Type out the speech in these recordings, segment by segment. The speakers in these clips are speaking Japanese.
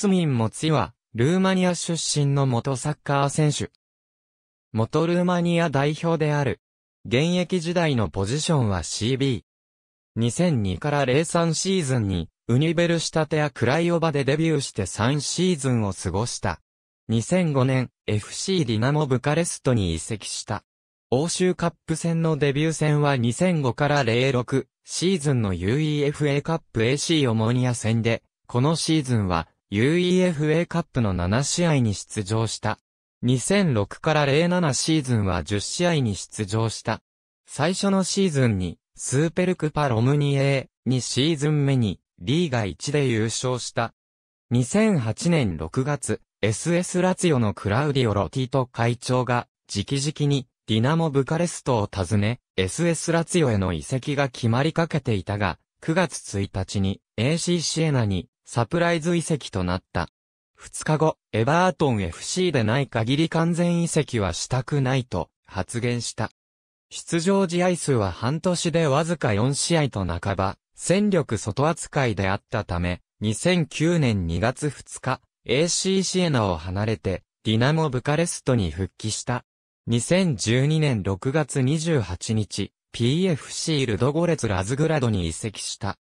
ツミン・モツィは、ルーマニア出身の元サッカー選手。元ルーマニア代表である。現役時代のポジションは CB。2002から03シーズンに、ウニベルシタテやクライオバでデビューして3シーズンを過ごした。2005年、FC ディナモブカレストに移籍した。欧州カップ戦のデビュー戦は2005から06シーズンの UEFA カップ AC オモニア戦で、このシーズンは UEFA カップの7試合に出場した。2006から07シーズンは10試合に出場した。最初のシーズンに、スーペルクパロムニエー、2シーズン目に、リーガ1で優勝した。2008年6月、SS ラツヨのクラウディオ・ロティと会長が、直々に、ディナモ・ブカレストを訪ね、SS ラツヨへの移籍が決まりかけていたが、9月1日に、AC シエナに、サプライズ移籍となった。2日後、エバートン FC でない限り完全移籍はしたくないと発言した。出場試合数は半年でわずか4試合と半ば、戦力外扱いであったため、2009年2月2日、AC シエナを離れて、ディナモ・ブカレストに復帰した。2012年6月28日、PFC ルドゴレツ・ラズグラドに移籍した。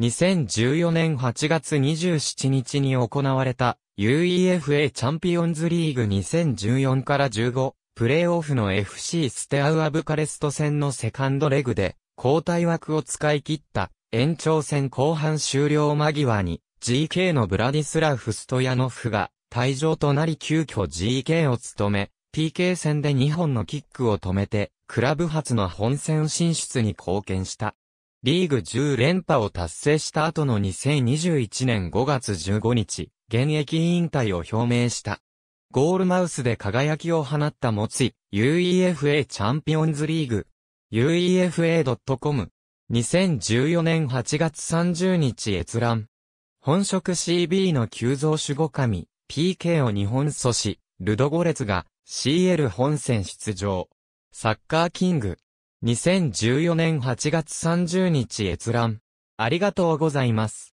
2014年8月27日に行われた UEFA チャンピオンズリーグ2014から15プレーオフの FC ステアウアブカレスト戦のセカンドレグで交代枠を使い切った延長戦後半終了間際に GK のブラディスラフ・ストヤノフが退場となり急遽 GK を務め PK 戦で2本のキックを止めてクラブ初の本戦進出に貢献した。リーグ10連覇を達成した後の2021年5月15日、現役引退を表明した。ゴールマウスで輝きを放った持ち、UEFA チャンピオンズリーグ、uefa.com、2014年8月30日閲覧。本職 CB の急増守護神、PK を日本阻止、ルドゴレツが CL 本戦出場。サッカーキング、2014年8月30日閲覧。ありがとうございます。